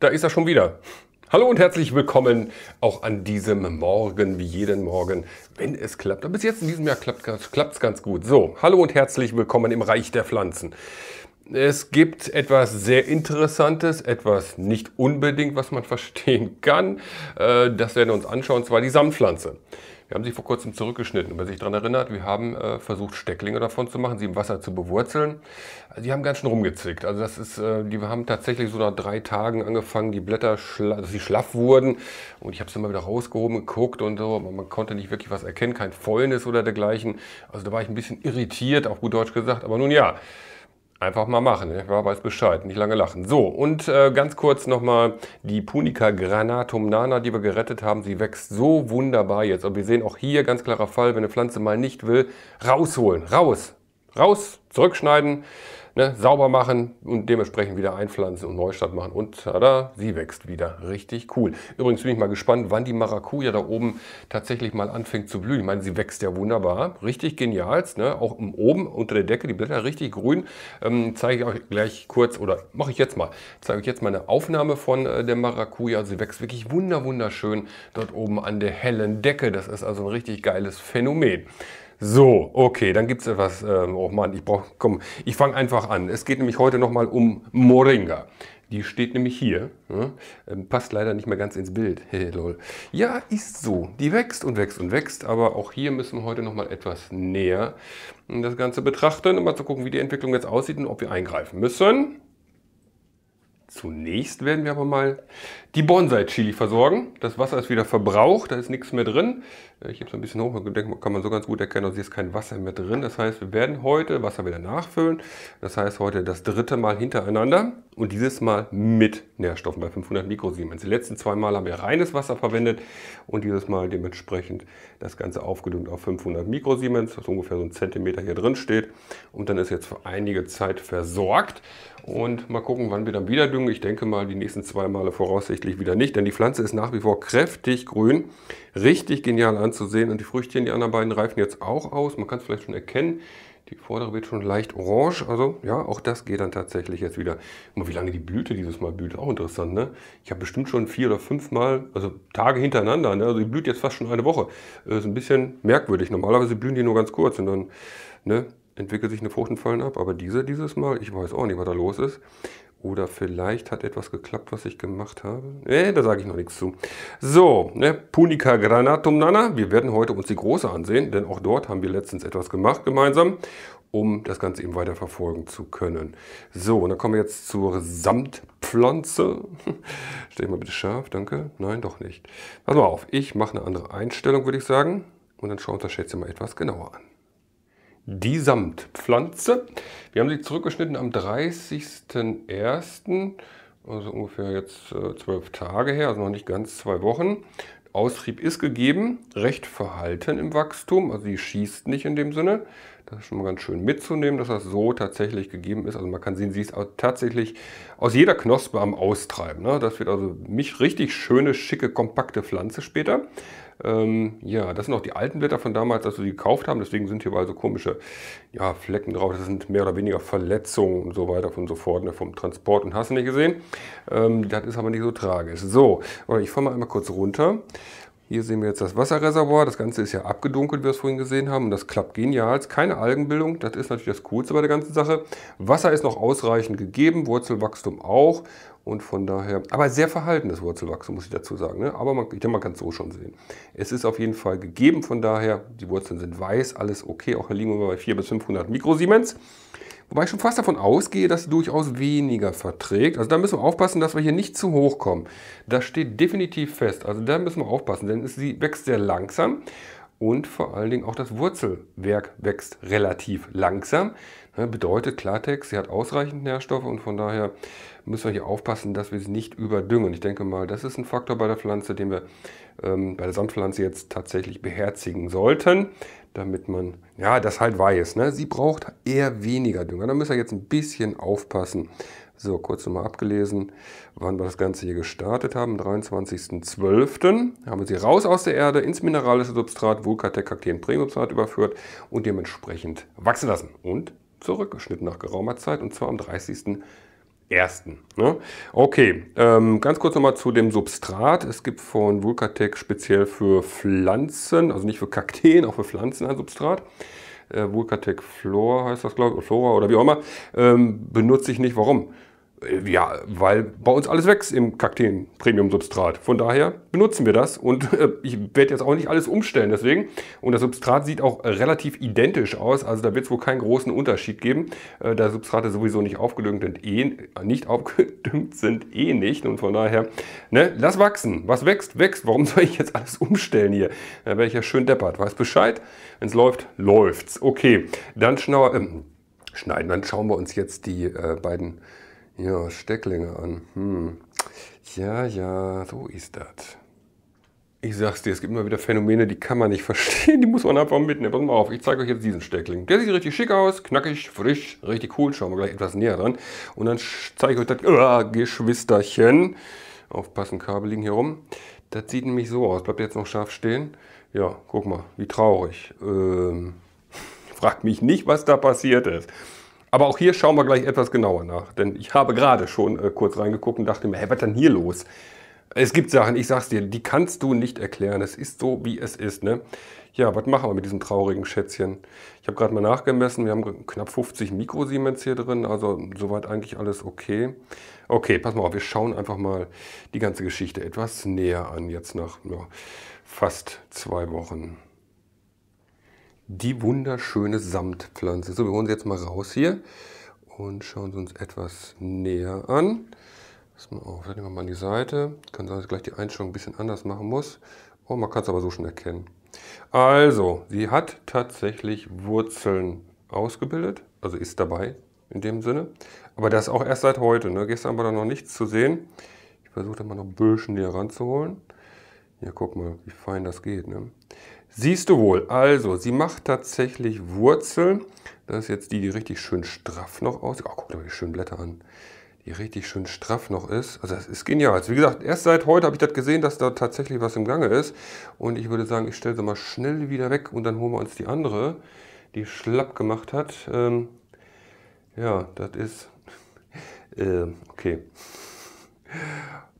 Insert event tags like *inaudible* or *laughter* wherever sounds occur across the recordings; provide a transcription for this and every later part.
da ist er schon wieder. Hallo und herzlich willkommen auch an diesem Morgen, wie jeden Morgen, wenn es klappt. Aber bis jetzt in diesem Jahr klappt es ganz gut. So, hallo und herzlich willkommen im Reich der Pflanzen. Es gibt etwas sehr Interessantes, etwas nicht unbedingt, was man *laughs* verstehen kann. Äh, das werden wir uns anschauen, und zwar die Samtpflanze. Wir haben sie vor kurzem zurückgeschnitten. Und wer sich daran erinnert, wir haben äh, versucht, Stecklinge davon zu machen, sie im Wasser zu bewurzeln. Also die haben ganz schön rumgezickt. Also das ist, äh, die haben tatsächlich so nach drei Tagen angefangen, die Blätter, schla dass sie schlaff wurden. Und ich habe sie immer wieder rausgehoben, geguckt und so. Aber man konnte nicht wirklich was erkennen, kein Fäulnis oder dergleichen. Also da war ich ein bisschen irritiert, auf gut Deutsch gesagt. Aber nun ja. Einfach mal machen, Ich weiß Bescheid, nicht lange lachen. So, und äh, ganz kurz nochmal die Punica granatum nana, die wir gerettet haben. Sie wächst so wunderbar jetzt. Und wir sehen auch hier ganz klarer Fall, wenn eine Pflanze mal nicht will, rausholen, raus, raus, zurückschneiden. Ne, sauber machen und dementsprechend wieder einpflanzen und Neustart machen und tada, sie wächst wieder. Richtig cool. Übrigens bin ich mal gespannt, wann die Maracuja da oben tatsächlich mal anfängt zu blühen. Ich meine, sie wächst ja wunderbar. Richtig genial. Ne? Auch oben unter der Decke, die Blätter richtig grün. Ähm, zeige ich euch gleich kurz oder mache ich jetzt mal. Zeige ich jetzt mal eine Aufnahme von äh, der Maracuja. Sie wächst wirklich wunderschön dort oben an der hellen Decke. Das ist also ein richtig geiles Phänomen. So, okay, dann gibt es etwas. Ähm, oh Mann, ich brauche. Komm, ich fange einfach an. Es geht nämlich heute nochmal um Moringa. Die steht nämlich hier. Ne? Ähm, passt leider nicht mehr ganz ins Bild. *laughs* Hey, lol. Ja, ist so. Die wächst und wächst und wächst. Aber auch hier müssen wir heute nochmal etwas näher ähm, das Ganze betrachten, um mal zu gucken, wie die Entwicklung jetzt aussieht und ob wir eingreifen müssen. Zunächst werden wir aber mal die Bonsai-Chili versorgen. Das Wasser ist wieder verbraucht, da ist nichts mehr drin. Äh, ich habe es ein bisschen hoch, und denke, kann man so ganz gut erkennen, dass hier ist kein Wasser mehr drin. Das heißt, wir werden heute Wasser wieder nachfüllen. Das heißt, heute das dritte Mal hintereinander und dieses Mal mit Nährstoffen bei 500 Mikrosiemens. Die letzten zwei Mal haben wir reines Wasser verwendet und dieses Mal dementsprechend das Ganze aufgedünnt auf 500 Mikrosiemens, was ungefähr so ein Zentimeter hier drin steht. Und dann ist jetzt für einige Zeit versorgt und mal gucken, wann wir dann wieder düngen. Ich denke mal, die nächsten zwei Male voraussichtlich wieder nicht, denn die Pflanze ist nach wie vor kräftig grün, richtig genial anzusehen und die Früchtchen, die anderen beiden reifen jetzt auch aus. Man kann es vielleicht schon erkennen, die vordere wird schon leicht orange, also ja, auch das geht dann tatsächlich jetzt wieder. Mal wie lange die Blüte dieses Mal blüht, auch interessant, ne? Ich habe bestimmt schon vier oder fünf Mal, also Tage hintereinander, ne? Also die blüht jetzt fast schon eine Woche. Äh, ist ein bisschen merkwürdig, normalerweise blühen die nur ganz kurz und dann, ne? entwickelt sich eine Frucht Fallen ab, aber diese dieses Mal, ich weiß auch nicht, was da los ist. Oder vielleicht hat etwas geklappt, was ich gemacht habe. Nee, da sage ich noch nichts zu. So, ne, Punica Granatum Nana. Wir werden heute uns die große ansehen, denn auch dort haben wir letztens etwas gemacht gemeinsam, um das Ganze eben weiter verfolgen zu können. So, und dann kommen wir jetzt zur Samtpflanze. *laughs* Stell ich mal bitte scharf, danke. Nein, doch nicht. Pass mal auf, ich mache eine andere Einstellung, würde ich sagen. Und dann schauen wir uns das Schätzchen mal etwas genauer an die Samtpflanze. Wir haben sie zurückgeschnitten am 30.01., also ungefähr jetzt äh, zwölf Tage her, also noch nicht ganz zwei Wochen. Austrieb ist gegeben, recht verhalten im Wachstum, also sie schießt nicht in dem Sinne. Das ist schon mal ganz schön mitzunehmen, dass das so tatsächlich gegeben ist. Also man kann sehen, sie ist auch tatsächlich aus jeder Knospe am Austreiben. Ne? Das wird also mich richtig schöne, schicke, kompakte Pflanze später. Ähm, ja, das sind auch die alten Blätter von damals, als wir sie gekauft haben. Deswegen sind hier mal so komische ja, Flecken drauf. Das sind mehr oder weniger Verletzungen und so weiter und so fort. Ne? Vom Transport und hast du nicht gesehen. Ähm, das ist aber nicht so tragisch. So, ich fahre mal einmal kurz runter. Hier sehen wir jetzt das Wasserreservoir. Das Ganze ist ja abgedunkelt, wie wir es vorhin gesehen haben. Und das klappt genial. Keine Algenbildung. Das ist natürlich das Coolste bei der ganzen Sache. Wasser ist noch ausreichend gegeben, Wurzelwachstum auch. Und von daher, aber sehr verhaltenes Wurzelwachstum, muss ich dazu sagen. Ne? Aber man, ich denke, man kann es so schon sehen. Es ist auf jeden Fall gegeben, von daher, die Wurzeln sind weiß, alles okay. Auch hier liegen wir bei 400 bis 500 Mikrosiemens. Wobei ich schon fast davon ausgehe, dass sie durchaus weniger verträgt. Also da müssen wir aufpassen, dass wir hier nicht zu hoch kommen. Das steht definitiv fest. Also da müssen wir aufpassen, denn sie wächst sehr langsam und vor allen Dingen auch das Wurzelwerk wächst relativ langsam. Ne, bedeutet Klartext, sie hat ausreichend Nährstoffe und von daher müssen wir hier aufpassen, dass wir sie nicht überdüngen. Ich denke mal, das ist ein Faktor bei der Pflanze, den wir ähm, bei der Sandpflanze jetzt tatsächlich beherzigen sollten, damit man ja das halt weiß. Ne? Sie braucht eher weniger Dünger. Da müssen wir jetzt ein bisschen aufpassen, so, kurz nochmal abgelesen, wann wir das Ganze hier gestartet haben. Am 23.12. haben wir sie raus aus der Erde ins mineralische Substrat, Vulkatec, Kakteen, Premiumsubstrat überführt und dementsprechend wachsen lassen. Und zurückgeschnitten nach geraumer Zeit und zwar am 30.01. Ne? Okay, ähm, ganz kurz nochmal zu dem Substrat. Es gibt von Vulkatec speziell für Pflanzen, also nicht für Kakteen, auch für Pflanzen ein Substrat. Äh, Vulkatec Vulcatec Flora heißt das, glaube ich, Flora oder wie auch immer. Ähm, benutze ich nicht. Warum? Äh, ja, weil bei uns alles wächst im Kakteen Premium Substrat. Von daher benutzen wir das und äh, ich werde jetzt auch nicht alles umstellen deswegen. Und das Substrat sieht auch relativ identisch aus, also da wird es wohl keinen großen Unterschied geben, äh, da Substrate sowieso nicht aufgedüngt sind, eh, äh, nicht aufgedüngt sind eh nicht. Und von daher, ne, lass wachsen. Was wächst, wächst. Warum soll ich jetzt alles umstellen hier? Da wäre ich ja schön deppert. Weiß Bescheid. Wenn es läuft, läuft's. Okay, dann schnauer, äh, schneiden. Dann schauen wir uns jetzt die äh, beiden ja, Stecklinge an. Hm. Ja, ja, so ist das. Ich sag's dir, es gibt immer wieder Phänomene, die kann man nicht *laughs* verstehen, die muss man einfach mitnehmen. Pass mal auf, ich zeige euch jetzt diesen Steckling. Der sieht richtig schick aus, knackig, frisch, richtig cool. Schauen wir gleich etwas näher dran. Und dann zeige ich euch das ah, Geschwisterchen. Aufpassen, Kabel liegen hier rum. Das sieht nämlich so aus. Bleibt jetzt noch scharf stehen. Ja, guck mal, wie traurig. Ähm, *laughs* fragt mich nicht, was da passiert ist. Aber auch hier schauen wir gleich etwas genauer nach, denn ich habe gerade schon äh, kurz reingeguckt und dachte mir, hä, was denn hier los? Es gibt Sachen, ich sag's dir, die kannst du nicht erklären. Es ist so, wie es ist. Ne? Ja, was machen wir mit diesem traurigen Schätzchen? Ich habe gerade mal nachgemessen, wir haben knapp 50 Mikrosiemens hier drin, also soweit eigentlich alles okay. Okay, pass mal auf, wir schauen einfach mal die ganze Geschichte etwas näher an, jetzt nach ja, fast zwei Wochen die wunderschöne Samtpflanze. So, wir holen sie jetzt mal raus hier und schauen sie uns etwas näher an. Pass mal auf, nehmen wir mal an die Seite. Kann sein, dass ich gleich die Einstellung ein bisschen anders machen muss. Oh, man kann es aber so schon erkennen. Also, sie hat tatsächlich Wurzeln ausgebildet, also ist dabei in dem Sinne. Aber das auch erst seit heute. Ne? Gestern war da noch nichts zu sehen. Ich versuche da mal noch ein bisschen näher ranzuholen. Ja, guck mal, wie fein das geht. Ne? Siehst du wohl, also sie macht tatsächlich Wurzeln. Das ist jetzt die, die richtig schön straff noch aussieht. Oh, guck dir mal die schönen Blätter an. Die richtig schön straff noch ist. Also das ist genial. Also wie gesagt, erst seit heute habe ich das gesehen, dass da tatsächlich was im Gange ist. Und ich würde sagen, ich stelle sie mal schnell wieder weg und dann holen wir uns die andere, die schlapp gemacht hat. Ähm, ja, das ist... *laughs* Äh, okay.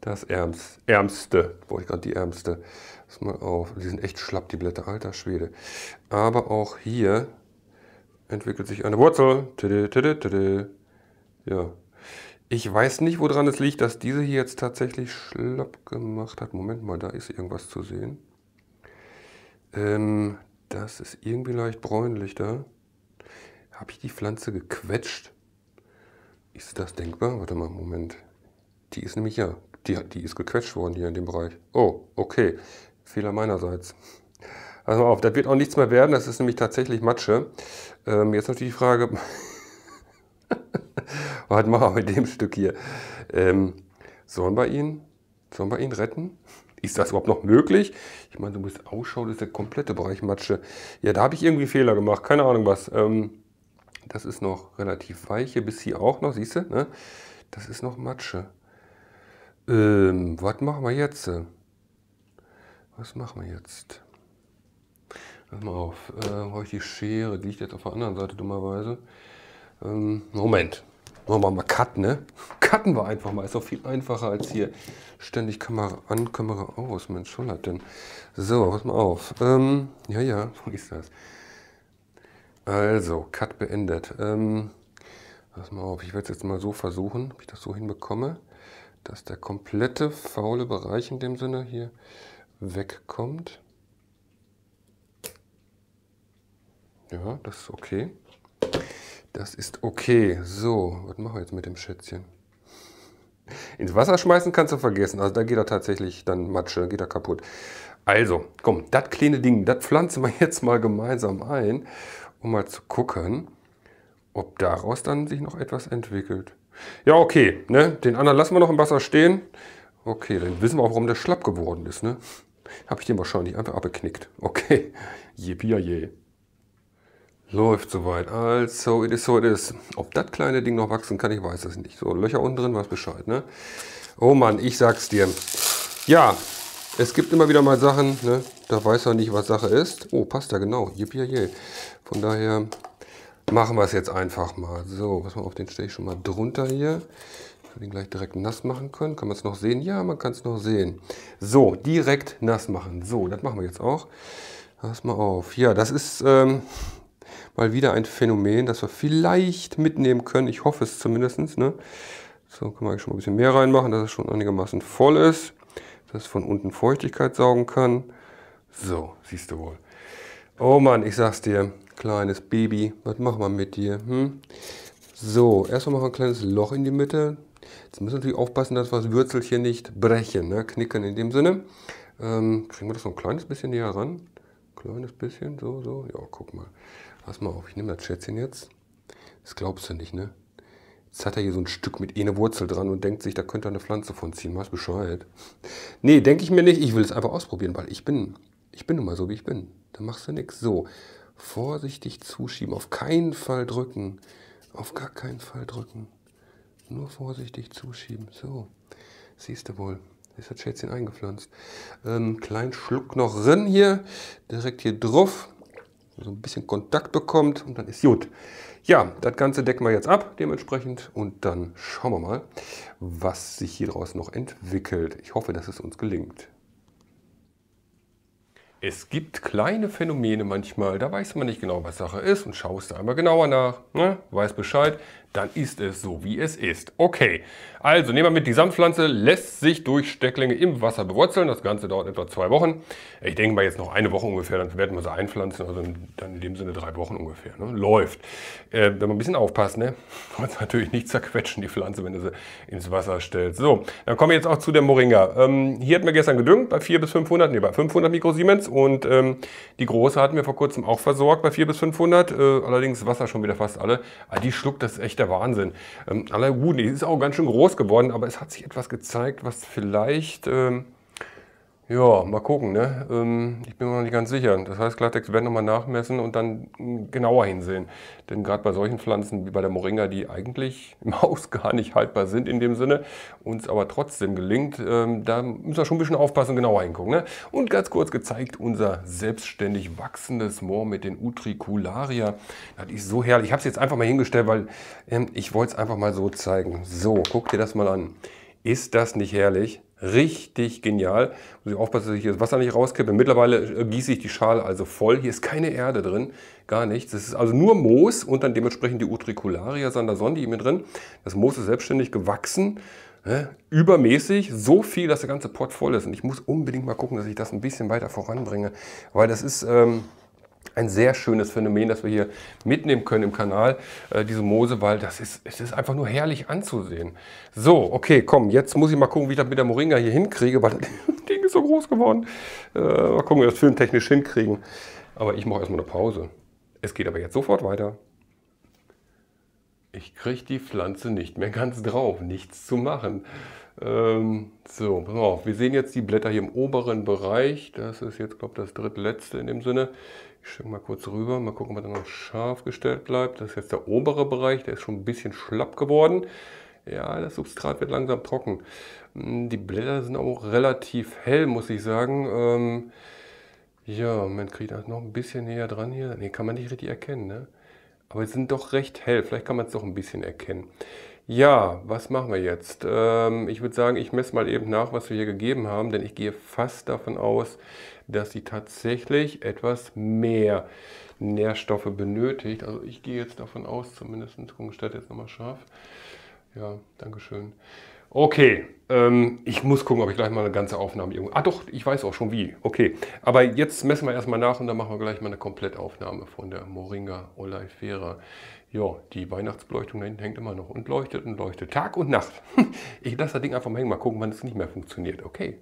Das Ärmste, Ärmste, wollte ich gerade die Ärmste. Pass mal auf, die sind echt schlapp, die Blätter, alter Schwede. Aber auch hier entwickelt sich eine Wurzel. Tudu, tudu, tudu. Ja. Ich weiß nicht, woran es liegt, dass diese hier jetzt tatsächlich schlapp gemacht hat. Moment mal, da ist irgendwas zu sehen. Ähm, das ist irgendwie leicht bräunlich da. Habe ich die Pflanze gequetscht? Ist das denkbar? Warte mal, Moment. Die ist nämlich ja, die, die ist gequetscht worden hier in dem Bereich. Oh, okay. Fehler meinerseits. Also auf, das wird auch nichts mehr werden, das ist nämlich tatsächlich Matsche. Ähm, jetzt natürlich die Frage, *laughs* was machen wir mit dem Stück hier? Ähm, sollen wir ihn, sollen wir ihn retten? Ist das überhaupt noch möglich? Ich meine, du musst ausschauen, das ist der komplette Bereich Matsche. Ja, da habe ich irgendwie Fehler gemacht, keine Ahnung was. Ähm, das ist noch relativ weich, hier bis hier auch noch, siehst du? Ne? Das ist noch Matsche. Ähm, was machen wir jetzt? Was machen wir jetzt? Pass mal auf, äh, brauche ich die Schere, die liegt jetzt auf der anderen Seite dummerweise. Ähm, Moment, wollen wir mal cutten, ne? *laughs* Cutten wir einfach mal, ist auch viel einfacher als hier ständig Kamera an, Kamera aus, Mensch, schon hat denn. So, pass mal auf, ähm, ja, ja, wo *laughs* ist das? Also, Cut beendet. Ähm, pass mal auf, ich werde es jetzt mal so versuchen, ob ich das so hinbekomme, dass der komplette faule Bereich in dem Sinne hier wegkommt. Ja, das ist okay. Das ist okay. So, was machen wir jetzt mit dem Schätzchen? Ins Wasser schmeißen kannst du vergessen. Also da geht er tatsächlich dann Matsche, geht er kaputt. Also, komm, das kleine Ding, das pflanzen wir *laughs* jetzt mal gemeinsam ein, um mal zu gucken, ob daraus dann sich noch etwas entwickelt. Ja, okay, ne? den anderen lassen wir noch im Wasser stehen. Okay, dann wissen wir auch, warum der schlapp geworden ist. Ne? Habe ich den wahrscheinlich einfach abgeknickt. Okay, jepia *laughs* je. Läuft soweit. Also, it is so it is. Ob das kleine Ding noch wachsen kann, ich weiß es nicht. So, Löcher unten drin, weiß Bescheid, ne? Oh Mann, ich sag's dir. Ja, es gibt immer wieder mal Sachen, ne? Da weiß er nicht, was Sache ist. Oh, passt da genau. Jepia je. Von daher machen wir es jetzt einfach mal. So, was machen wir auf den Stich schon mal drunter hier. Kann ihn gleich direkt nass machen können. Kann man es noch sehen? Ja, man kann es noch sehen. So, direkt nass machen. So, das machen wir jetzt auch. Pass mal auf. Ja, das ist ähm, mal wieder ein Phänomen, das wir vielleicht mitnehmen können. Ich hoffe es zumindest. Ne? So, kann man schon mal ein bisschen mehr reinmachen, dass es schon einigermaßen voll ist. Dass es von unten Feuchtigkeit saugen kann. So, siehst du wohl. Oh Mann, ich sag's dir, kleines Baby, was machen wir mit dir? Hm? So, erstmal machen wir ein kleines Loch in die Mitte. Jetzt müssen wir natürlich aufpassen, dass wir das Würzelchen nicht brechen, ne? knicken in dem Sinne. Ähm, kriegen wir das noch ein kleines bisschen näher ran? Kleines bisschen, so, so. Ja, guck mal. Pass mal auf, ich nehme das Schätzchen jetzt. Das glaubst du nicht, ne? Jetzt hat er hier so ein Stück mit eh eine Wurzel dran und denkt sich, da könnte er eine Pflanze von ziehen. Mach's Bescheid. Nee, denke ich mir nicht. Ich will es einfach ausprobieren, weil ich bin, ich bin nun mal so, wie ich bin. Da machst du nichts. So, vorsichtig zuschieben. Auf keinen Fall drücken. Auf gar keinen Fall drücken. Nur vorsichtig zuschieben. So, siehst du wohl. Ist das Schätzchen eingepflanzt. Ähm, kleinen Schluck noch drin hier. Direkt hier drauf. So ein bisschen Kontakt bekommt und dann ist gut. Ja, das Ganze decken wir jetzt ab dementsprechend und dann schauen wir mal, was sich hier draus noch entwickelt. Ich hoffe, dass es uns gelingt. Es gibt kleine Phänomene manchmal, da weiß man nicht genau, was Sache ist und schaust da einmal genauer nach, ne? weiß Bescheid dann ist es so, wie es ist. Okay, also nehmen wir mit, die Samtpflanze lässt sich durch Stecklinge im Wasser bewurzeln. Das Ganze dauert etwa zwei Wochen. Ich denke mal jetzt noch eine Woche ungefähr, dann werden wir sie einpflanzen. Also dann in dem Sinne drei Wochen ungefähr. Ne? Läuft. Äh, wenn man ein bisschen aufpasst, ne? Sonst *laughs* natürlich nicht zerquetschen, die Pflanze, wenn du sie ins Wasser stellst. So, dann kommen wir jetzt auch zu der Moringa. Ähm, hier hatten wir gestern gedüngt bei 400 bis 500, nee, bei 500 Mikrosiemens. Und ähm, die große hatten wir vor kurzem auch versorgt bei 400 bis 500. Äh, allerdings Wasser schon wieder fast alle. Aber ah, die schluckt das echt der Wahnsinn. Ähm, die ist auch ganz schön groß geworden, aber es hat sich etwas gezeigt, was vielleicht... Ähm ja, mal gucken. Ne? Ähm, ich bin mir noch nicht ganz sicher. Das heißt, Klartext werden nochmal nachmessen und dann hm, genauer hinsehen. Denn gerade bei solchen Pflanzen wie bei der Moringa, die eigentlich *laughs* im Haus gar nicht haltbar sind in dem Sinne, uns aber trotzdem gelingt, ähm, da müssen wir schon ein bisschen aufpassen und genauer hingucken. Ne? Und ganz kurz gezeigt unser selbstständig wachsendes Moor mit den Utricularia. Das ist so herrlich. Ich habe es jetzt einfach mal hingestellt, weil ähm, ich wollte es einfach mal so zeigen. So, guck dir das mal an. Ist das nicht herrlich? Richtig genial. Muss ich aufpassen, dass ich hier das Wasser nicht rauskippe. Mittlerweile äh, gieße ich die Schale also voll. Hier ist keine Erde drin, gar nichts. Es ist also nur Moos und dann dementsprechend die Utricularia sandersondi mit drin. Das Moos ist selbstständig gewachsen ne, übermäßig so viel, dass der ganze Pott voll ist. Und ich muss unbedingt mal gucken, dass ich das ein bisschen weiter voranbringe, weil das ist ähm, ein sehr schönes Phänomen, das wir hier mitnehmen können im Kanal, äh, diese Moose, weil das ist, es ist einfach nur herrlich anzusehen. So, okay, komm, jetzt muss ich mal gucken, wie ich das mit der Moringa hier hinkriege, weil *laughs* das Ding ist so groß geworden. Äh, mal gucken, wie wir das filmtechnisch hinkriegen. Aber ich mache erstmal eine Pause. Es geht aber jetzt sofort weiter. Ich kriege die Pflanze nicht mehr ganz drauf, nichts zu machen. Ähm, so, Wir sehen jetzt die Blätter hier im oberen Bereich. Das ist jetzt, glaube ich, das drittletzte in dem Sinne. Ich schicke mal kurz rüber, mal gucken, ob er noch scharf gestellt bleibt. Das ist jetzt der obere Bereich, der ist schon ein bisschen schlapp geworden. Ja, das Substrat wird langsam trocken. Hm, die Blätter sind auch relativ hell, muss ich sagen. Ähm, ja, Moment, kriege ich das noch ein bisschen näher dran hier? Ne, kann man nicht richtig erkennen, ne? Aber sie sind doch recht hell, vielleicht kann man es doch ein bisschen erkennen. Ja, was machen wir jetzt? Ähm, ich würde sagen, ich messe mal eben nach, was wir hier gegeben haben, denn ich gehe fast davon aus, dass sie tatsächlich etwas mehr Nährstoffe benötigt. Also ich gehe jetzt davon aus, zumindest, gucken, statt jetzt nochmal scharf. Ja, Dankeschön. Okay, ähm, ich muss gucken, ob ich gleich mal eine ganze Aufnahme irgendwo. Ah doch, ich weiß auch schon wie. Okay, aber jetzt messen wir erstmal nach und dann machen wir gleich mal eine Komplettaufnahme von der Moringa oleifera ja, die Weihnachtsbeleuchtung da hinten hängt immer noch und leuchtet und leuchtet. Tag und Nacht. *laughs* Ich lasse das Ding einfach mal hängen, mal gucken, wann es nicht mehr funktioniert. Okay.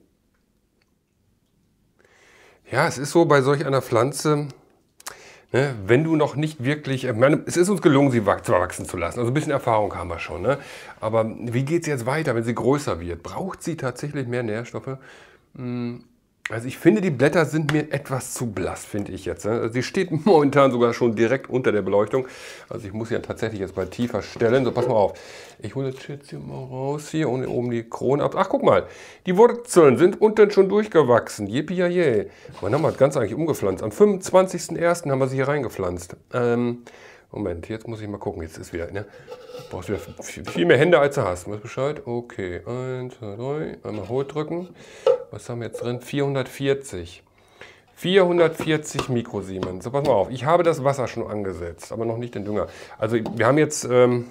Ja, es ist so bei solch einer Pflanze, ne, wenn du noch nicht wirklich, meine, es ist uns gelungen, sie wachsen zu lassen. Also ein bisschen Erfahrung haben wir schon. Ne? Aber wie geht es jetzt weiter, wenn sie größer wird? Braucht sie tatsächlich mehr Nährstoffe? Hm, also ich finde, die Blätter sind mir etwas zu blass, finde ich jetzt. Ne? Also sie steht *laughs* momentan sogar schon direkt unter der Beleuchtung. Also ich muss sie ja tatsächlich jetzt mal tiefer stellen. So, pass mal auf. Ich hole das jetzt hier mal raus hier und oben die Krone ab. Ach, guck mal. Die Wurzeln sind unten schon durchgewachsen. Yippie, Wann haben wir das Ganze eigentlich umgepflanzt? Am 25.01. haben wir sie hier reingepflanzt. Ähm, Moment, jetzt muss ich mal gucken. Jetzt ist wieder, ne? Du brauchst wieder viel mehr Hände, als du hast. Weißt Bescheid? Okay, eins, zwei, drei. Einmal hoch drücken was haben wir jetzt drin? 440. 440 Mikrosiemens. So, pass mal auf. Ich habe das Wasser schon angesetzt, aber noch nicht den Dünger. Also wir haben jetzt ähm,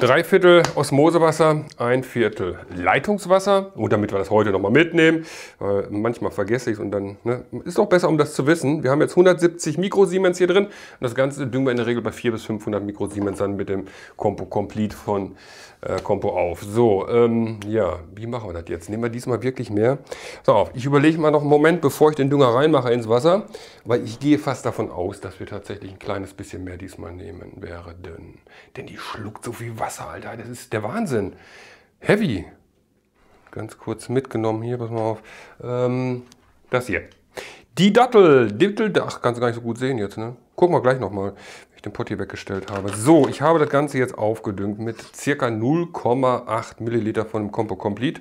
drei Viertel Osmosewasser, ein Viertel Leitungswasser. Und damit wir das heute nochmal mitnehmen, weil manchmal vergesse ich es und dann ne, ist doch besser, um das zu wissen. Wir haben jetzt 170 Mikrosiemens hier drin und das Ganze düngen wir in der Regel bei 400 bis 500 Mikrosiemens dann mit dem Compo Complete von äh, Kompo auf. So, ähm, ja, wie machen wir das jetzt? Nehmen wir diesmal wirklich mehr. So, ich überlege mal noch einen Moment, bevor ich den Dünger reinmache ins Wasser, weil ich gehe fast davon aus, dass wir tatsächlich ein kleines bisschen mehr diesmal nehmen werden. Denn die schluckt so viel Wasser, Alter. Das ist der Wahnsinn. Heavy. Ganz kurz mitgenommen hier, pass mal auf. Ähm, das hier. Die Dattel, Dittel, ach, kannst du gar nicht so gut sehen jetzt, ne? Gucken wir gleich nochmal den Potti weggestellt habe. So, ich habe das Ganze jetzt aufgedüngt mit circa 0,8 Milliliter von dem Compo Complete.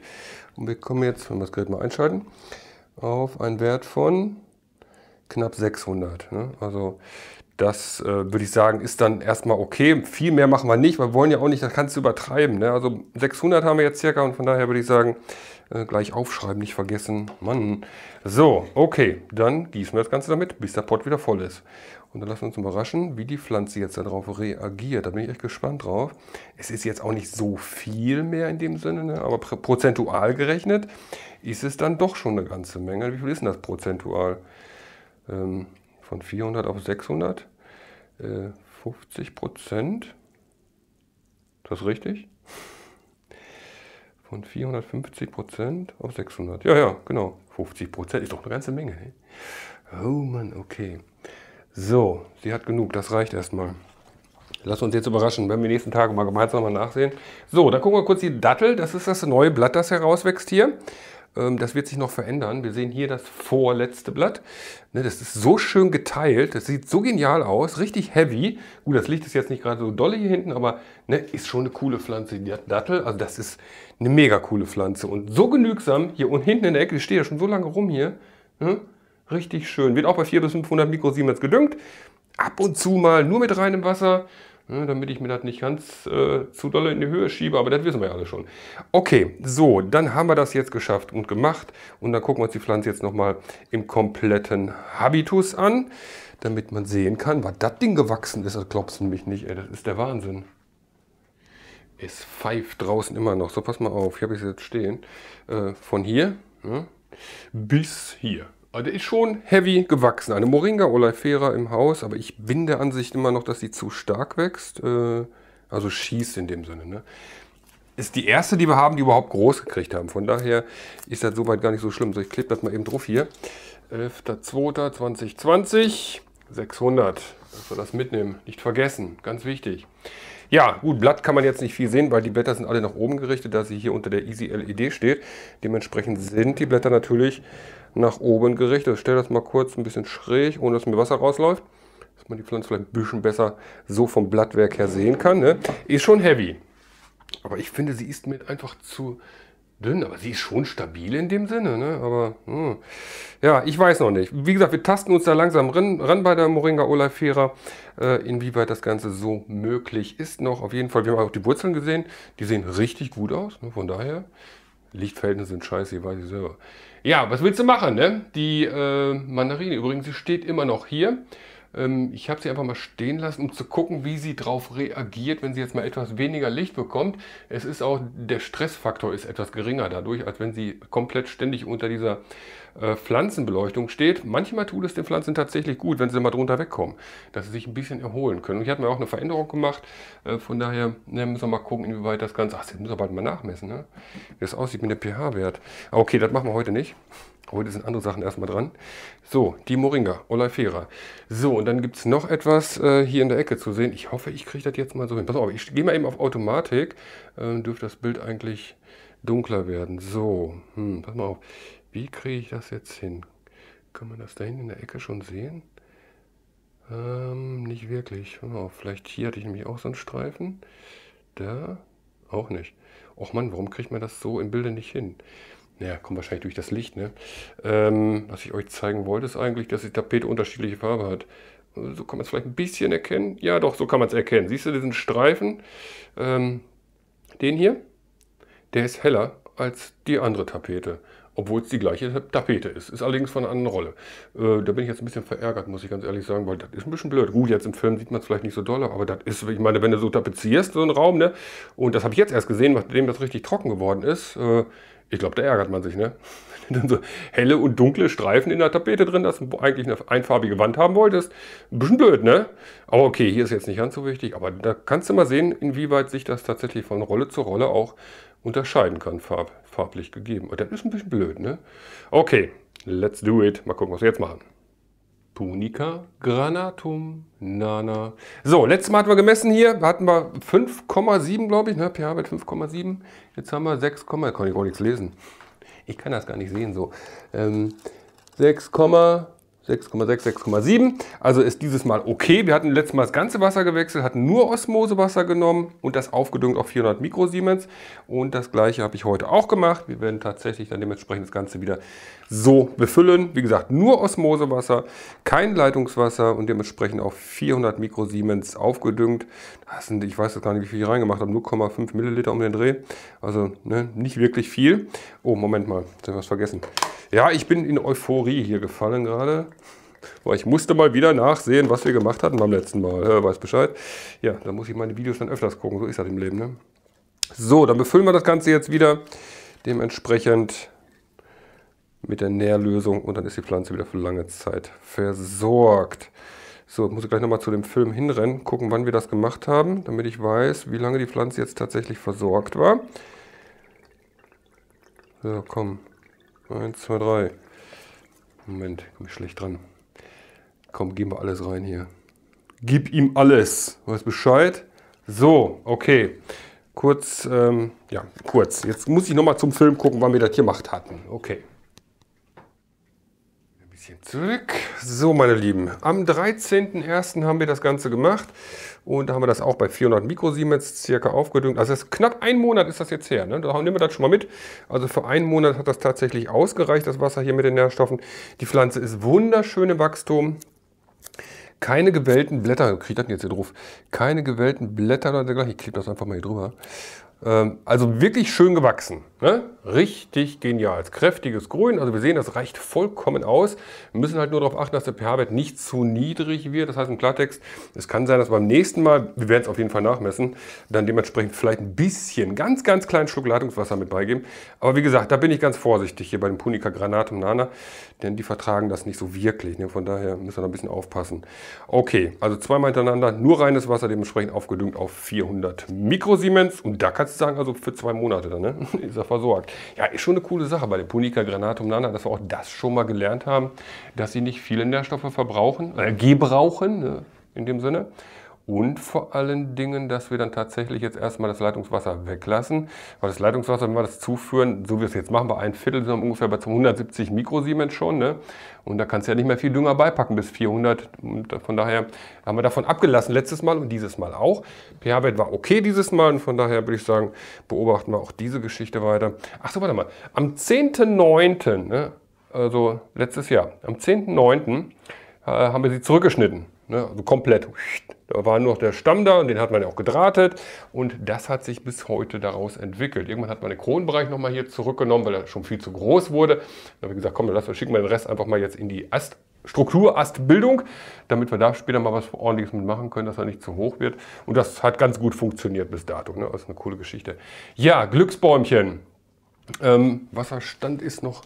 Und wir kommen jetzt, wenn wir das Gerät mal einschalten, auf einen Wert von knapp 600. Ne? Also das äh, würde ich sagen, ist dann erstmal okay. Viel mehr machen wir nicht, weil wir wollen ja auch nicht, das kannst du übertreiben. Ne? Also 600 haben wir jetzt circa und von daher würde ich sagen, äh, gleich aufschreiben, nicht vergessen. Mann. So, okay, dann gießen wir das Ganze damit, bis der Pott wieder voll ist. Und dann lassen wir uns überraschen, wie die Pflanze jetzt darauf reagiert. Da bin ich echt gespannt drauf. Es ist jetzt auch nicht so viel mehr in dem Sinne, ne? aber prozentual gerechnet ist es dann doch schon eine ganze Menge. Wie viel ist denn das prozentual? Ähm, von 400 auf 600? Äh, 50 Prozent? Ist das richtig? Von 450 Prozent auf 600. Ja, ja, genau. 50 Prozent ist doch eine ganze Menge. Ne? Oh Mann, okay. So, sie hat genug, das reicht erstmal. Lass uns jetzt überraschen, wenn wir nächsten Tage mal gemeinsam mal nachsehen. So, dann gucken wir kurz die Dattel. Das ist das neue Blatt, das herauswächst hier. Ähm, das wird sich noch verändern. Wir sehen hier das vorletzte Blatt. Ne, das ist so schön geteilt. Das sieht so genial aus. Richtig heavy. Gut, das Licht ist jetzt nicht gerade so dolle hier hinten, aber ne, ist schon eine coole Pflanze, die Dattel. Also das ist eine mega coole Pflanze. Und so genügsam hier und hinten in der Ecke, Ich stehe ja schon so lange rum hier. Ne? Richtig schön. Wird auch bei 400 bis 500 Mikrosiemens gedüngt. Ab und zu mal nur mit reinem Wasser, ne, damit ich mir das nicht ganz äh, zu doll in die Höhe schiebe, aber das wissen wir ja alle schon. Okay, so, dann haben wir das jetzt geschafft und gemacht. Und dann gucken wir uns die Pflanze jetzt nochmal im kompletten Habitus an, damit man sehen kann, was das Ding gewachsen ist. Das glaubst du nämlich nicht, ey, das ist der Wahnsinn. Es pfeift draußen immer noch. So, pass mal auf, ich habe es jetzt stehen. Äh, von hier ja, ne, bis hier. Also der ist schon heavy gewachsen. Eine Moringa oleifera im Haus, aber ich bin der Ansicht immer noch, dass sie zu stark wächst. Äh, also schießt in dem Sinne. Ne? Ist die erste, die wir haben, die überhaupt groß gekriegt haben. Von daher ist das soweit gar nicht so schlimm. So, ich klebe das mal eben drauf hier. 11.02.2020, 600. Dass wir das mitnehmen. Nicht vergessen, ganz wichtig. Ja, gut, Blatt kann man jetzt nicht viel sehen, weil die Blätter sind alle nach oben gerichtet, da sie hier unter der Easy LED steht. Dementsprechend sind die Blätter natürlich nach oben gerichtet. Ich stelle das mal kurz ein bisschen schräg, ohne dass mir Wasser rausläuft. Dass man die Pflanze vielleicht ein bisschen besser so vom Blattwerk her sehen kann. Ne? Ist schon heavy. Aber ich finde, sie ist mir einfach zu dünn. Aber sie ist schon stabil in dem Sinne. Ne? Aber hm. ja, ich weiß noch nicht. Wie gesagt, wir tasten uns da langsam ran, ran bei der Moringa Olafera. Äh, inwieweit das Ganze so möglich ist noch. Auf jeden Fall, wir haben auch die Wurzeln gesehen. Die sehen richtig gut aus. Ne? Von daher Lichtverhältnisse sind scheiße, ich weiß ich selber. Ja, was willst du machen, ne? Die äh, Mandarine übrigens, sie steht immer noch hier. Ähm, ich habe sie einfach mal stehen lassen, um zu gucken, wie sie darauf reagiert, wenn sie jetzt mal etwas weniger Licht bekommt. Es ist auch, der Stressfaktor ist etwas geringer dadurch, als wenn sie komplett ständig unter dieser äh, Pflanzenbeleuchtung steht. Manchmal tut es den Pflanzen tatsächlich gut, wenn sie mal drunter wegkommen, dass sie sich ein bisschen erholen können. Und hier hat man auch eine Veränderung gemacht, äh, von daher ne, müssen wir mal gucken, inwieweit das Ganze, ach, das müssen wir bald mal nachmessen, ne? wie das aussieht mit dem pH-Wert. Ah, okay, das machen wir heute nicht. Heute sind andere Sachen erstmal dran. So, die Moringa, Olafera. So, und dann gibt es noch etwas äh, hier in der Ecke zu sehen. Ich hoffe, ich kriege das jetzt mal so hin. Pass auf, ich gehe mal eben auf Automatik. Äh, dürfte das Bild eigentlich dunkler werden. So, hm, pass mal auf. Wie kriege ich das jetzt hin? Kann man das da hinten in der Ecke schon sehen? Ähm, nicht wirklich. Oh, vielleicht hier hatte ich nämlich auch so einen Streifen. Da auch nicht. Och Mann, warum kriegt man das so im Bilde nicht hin? naja, kommt wahrscheinlich durch das Licht, ne? Ähm, was ich euch zeigen wollte, ist eigentlich, dass die Tapete unterschiedliche Farbe hat. Also, so kann man es vielleicht ein bisschen erkennen. Ja, doch, so kann man es erkennen. Siehst du diesen Streifen? Ähm, den hier, der ist heller als die andere Tapete, obwohl es die gleiche Tapete ist. Ist allerdings von einer anderen Rolle. Äh, da bin ich jetzt ein bisschen verärgert, muss ich ganz ehrlich sagen, weil das ist ein bisschen blöd. Gut, jetzt im Film sieht man es vielleicht nicht so doll, aber das ist, ich meine, wenn du so tapezierst, so einen Raum, ne? Und das habe ich jetzt erst gesehen, nachdem das richtig trocken geworden ist. Äh, ich glaube, da ärgert man sich, ne? *laughs* Wenn du dann so helle und dunkle Streifen in der Tapete drin, dass du eigentlich eine einfarbige Wand haben wolltest. Ein bisschen blöd, ne? Aber okay, hier ist jetzt nicht ganz so wichtig. Aber da kannst du mal sehen, inwieweit sich das tatsächlich von Rolle zu Rolle auch unterscheiden kann, farb, farblich gegeben. Und das ist ein bisschen blöd, ne? Okay, let's do it. Mal gucken, was wir jetzt machen. Punica granatum nana. So, letztes Mal hatten wir gemessen hier, hatten wir 5,7 glaube ich, ne? pH mit 5,7. Jetzt haben wir 6, kann ich auch nichts lesen. Ich kann das gar nicht sehen so. Ähm, 6,6, 6,7. Also ist dieses Mal okay. Wir hatten letztes Mal das ganze Wasser gewechselt, hatten nur Osmosewasser genommen und das aufgedüngt auf 400 Mikrosiemens. Und das gleiche habe ich heute auch gemacht. Wir werden tatsächlich dann dementsprechend das Ganze wieder so befüllen. Wie gesagt, nur Osmosewasser, kein Leitungswasser und dementsprechend auf 400 Mikrosiemens aufgedüngt. Das sind, ich weiß jetzt gar nicht, wie viel ich reingemacht habe, 0,5 Milliliter um den Dreh. Also ne, nicht wirklich viel. Oh, Moment mal, jetzt habe ich was vergessen. Ja, ich bin in Euphorie hier gefallen gerade. Weil ich musste mal wieder nachsehen, was wir gemacht hatten beim letzten Mal. Ja, weiß Bescheid. Ja, da muss ich meine Videos dann öfters gucken. So ist das im Leben. Ne? So, dann befüllen wir das Ganze jetzt wieder dementsprechend mit der Nährlösung und dann ist die Pflanze wieder für lange Zeit versorgt. So, muss ich gleich nochmal zu dem Film hinrennen, gucken, wann wir das gemacht haben, damit ich weiß, wie lange die Pflanze jetzt tatsächlich versorgt war. So, komm, 1, 2, 3. Moment, komm ich schlecht dran. Komm, geben wir alles rein hier. Gib ihm alles. Weißt Bescheid? So, okay. Kurz, ähm, ja, kurz. Jetzt muss ich nochmal zum Film gucken, wann wir das gemacht hatten. Okay bisschen zurück. So, meine Lieben, am 13.01. haben wir das Ganze gemacht und da haben wir das auch bei 400 Mikrosiemens circa aufgedüngt. Also knapp ein Monat ist das jetzt her. Ne? Da nehmen wir das schon mal mit. Also für einen Monat hat das tatsächlich ausgereicht, das Wasser hier mit den Nährstoffen. Die Pflanze ist wunderschön im Wachstum keine gewellten Blätter, kriegt das jetzt hier drauf, keine gewellten Blätter oder dergleichen, ich klebe das einfach mal hier drüber. Ähm, also wirklich schön gewachsen. Ne? Richtig genial. Kräftiges Grün. Also wir sehen, das reicht vollkommen aus. Wir müssen halt nur darauf achten, dass der pH-Wert nicht zu niedrig wird. Das heißt im Klartext, es kann sein, dass beim nächsten Mal, wir werden es auf jeden Fall nachmessen, dann dementsprechend vielleicht ein bisschen, ganz, ganz kleinen Schluck Leitungswasser mit beigeben. Aber wie gesagt, da bin ich ganz vorsichtig hier bei dem Punica Granatum Nana, denn die vertragen das nicht so wirklich. Ne? Von daher müssen wir da ein bisschen aufpassen. Okay, also zweimal hintereinander, nur reines Wasser, dementsprechend aufgedüngt auf 400 Mikrosiemens. Und da kannst kannst du sagen, also für zwei Monate ne? ist er versorgt. Ja, ist schon eine coole Sache bei dem Punica Granatum Nana, dass wir auch das schon mal gelernt haben, dass sie nicht viele Nährstoffe verbrauchen, äh, gebrauchen, ne? in dem Sinne, und vor allen Dingen, dass wir dann tatsächlich jetzt erstmal das Leitungswasser weglassen, weil das Leitungswasser, wenn wir das zuführen, so wie wir es jetzt machen, bei ein Viertel sind wir ungefähr bei 270 Mikrosiemens schon, ne? und da kannst du ja nicht mehr viel Dünger beipacken bis 400, und von daher haben wir davon abgelassen, letztes Mal und dieses Mal auch. pH-Wert war okay dieses Mal und von daher würde ich sagen, beobachten wir auch diese Geschichte weiter. Ach so, warte mal, am 10.9., ne? also letztes Jahr, am 10.9., äh, haben wir sie zurückgeschnitten. Ne, also komplett. Da war nur noch der Stamm da und den hat man ja auch gedrahtet. Und das hat sich bis heute daraus entwickelt. Irgendwann hat man den Kronenbereich nochmal hier zurückgenommen, weil er schon viel zu groß wurde. Dann habe ich gesagt, komm, dann lass, schicken wir den Rest einfach mal jetzt in die Ast Struktur, Astbildung, damit wir da später mal was ordentliches mit machen können, dass er nicht zu hoch wird. Und das hat ganz gut funktioniert bis dato. Ne? Das also ist eine coole Geschichte. Ja, Glücksbäumchen. Ähm, Wasserstand ist noch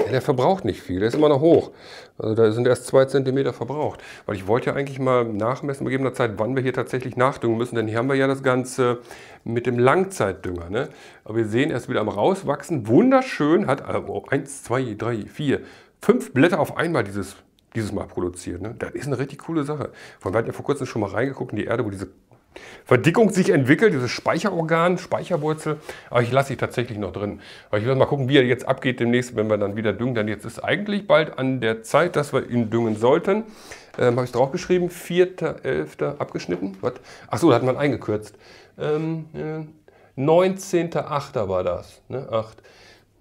ja, der verbraucht nicht viel, der ist immer noch hoch. Also da sind erst zwei Zentimeter verbraucht. Weil ich wollte ja eigentlich mal nachmessen, gegebener Zeit, wann wir hier tatsächlich nachdüngen müssen. Denn hier haben wir ja das Ganze mit dem Langzeitdünger. Ne? Aber wir sehen er ist wieder am Rauswachsen. Wunderschön hat also eins, zwei, drei, vier, fünf Blätter auf einmal dieses dieses Mal produziert. Ne? Das ist eine richtig coole Sache. Von wir hatten ja vor kurzem schon mal reingeguckt in die Erde, wo diese Verdickung sich entwickelt, dieses Speicherorgan, Speicherwurzel, aber ich lasse sie tatsächlich noch drin. Aber ich will mal gucken, wie er jetzt abgeht demnächst, wenn wir dann wieder düngen. Denn jetzt ist eigentlich bald an der Zeit, dass wir ihn düngen sollten. Ähm, Habe ich es geschrieben, 4.11. abgeschnitten? Achso, da hat man eingekürzt. Ähm, äh, 19.8. war das. Ne? 8.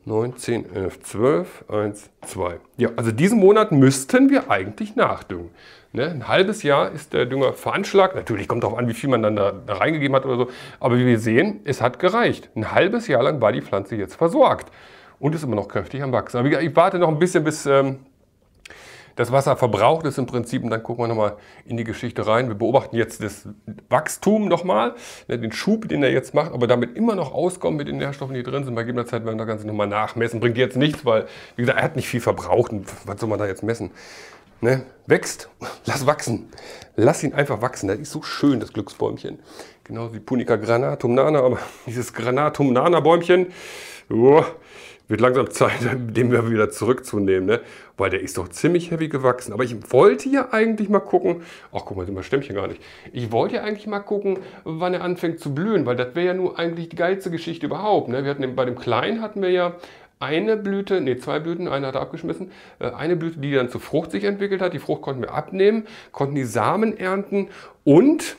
9, 10, 11, 12, 1, 2. Ja, also diesen Monat müssten wir eigentlich nachdüngen. Ne? Ein halbes Jahr ist der Dünger veranschlagt. Natürlich kommt darauf an, wie viel man dann da, da reingegeben hat oder so. Aber wie wir sehen, es hat gereicht. Ein halbes Jahr lang war die Pflanze jetzt versorgt und ist immer noch kräftig am Wachsen. Aber ich warte noch ein bisschen, bis ähm, das Wasser verbraucht ist im Prinzip. Und dann gucken wir nochmal in die Geschichte rein. Wir beobachten jetzt das Wachstum nochmal, ne, den Schub, den er jetzt macht, aber damit immer noch auskommen mit den Nährstoffen, die drin sind. Bei gegebener Zeit werden wir das Ganze nochmal nachmessen. Bringt jetzt nichts, weil, wie gesagt, er hat nicht viel verbraucht. Und was soll man da jetzt messen? Ne? Wächst, *laughs* lass wachsen. Lass ihn einfach wachsen. Das ist so schön, das Glücksbäumchen. Genauso wie Punica granatum nana, aber *laughs* dieses granatum nana Bäumchen, oh, wird langsam Zeit, *laughs* den wir wieder zurückzunehmen, ne? Weil der ist doch ziemlich heavy gewachsen. Aber ich wollte ja eigentlich mal gucken. Ach, guck mal, sind wir Stämmchen gar nicht. Ich wollte ja eigentlich mal gucken, wann er anfängt zu blühen, weil das wäre ja nur eigentlich die geilste Geschichte überhaupt. Ne? Wir hatten bei dem Kleinen hatten wir ja eine Blüte, nee, zwei Blüten, eine hat er abgeschmissen, äh, eine Blüte, die dann zur Frucht sich entwickelt hat. Die Frucht konnten wir abnehmen, konnten die Samen ernten und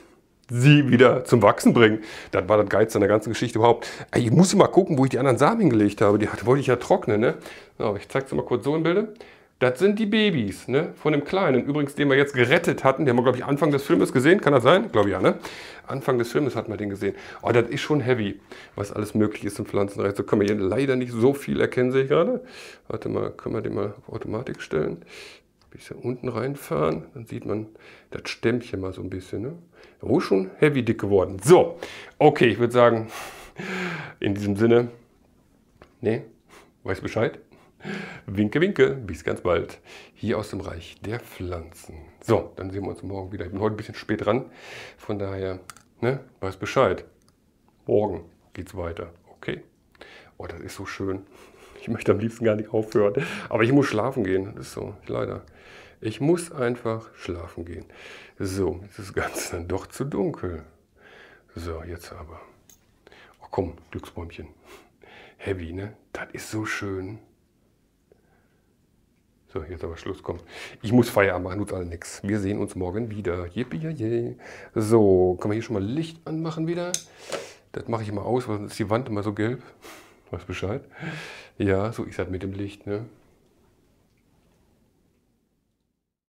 sie wieder zum Wachsen bringen. Das war das Geiz an der ganzen Geschichte überhaupt. Ich muss mal gucken, wo ich die anderen Samen hingelegt habe. Die wollte ich ja trocknen. Ne? So, ich zeige es mal kurz so im Bilde. Das sind die Babys ne? von dem Kleinen. Übrigens, den wir jetzt gerettet hatten. Den haben wir, glaube ich, Anfang des Filmes gesehen. Kann das sein? Glaube ich ja, ne? Anfang des Filmes hatten wir den gesehen. Oh, das ist schon heavy, was alles möglich ist im Pflanzenreich. So können wir hier leider nicht so viel erkennen, sehe ich gerade. Warte mal, können wir den mal auf Automatik stellen? Ein bisschen unten reinfahren. Dann sieht man das Stämmchen mal so ein bisschen. Ne? Oh, schon heavy dick geworden. So, okay, ich würde sagen, in diesem Sinne, ne, weiß Bescheid. Winke, winke, bis ganz bald. Hier aus dem Reich der Pflanzen. So, dann sehen wir uns morgen wieder. Ich bin heute ein bisschen spät dran, von daher, ne, weiß Bescheid. Morgen geht's weiter, okay? Oh, das ist so schön. Ich möchte am liebsten gar nicht aufhören, aber ich muss schlafen gehen. Das ist so, leider. Ich muss einfach schlafen gehen. So, jetzt ist das Ganze dann doch zu dunkel. So, jetzt aber. Oh komm, Glücksbäumchen. Heavy, ne? Das ist so schön. So, jetzt aber Schluss, komm. Ich muss Feierabend machen, tut alle nichts. Wir sehen uns morgen wieder. Yippie, yay. So, kann man hier schon mal Licht anmachen wieder? Das mache ich mal aus, weil sonst ist die Wand immer so gelb. Weißt Bescheid? Ja, so ist das mit dem Licht, ne?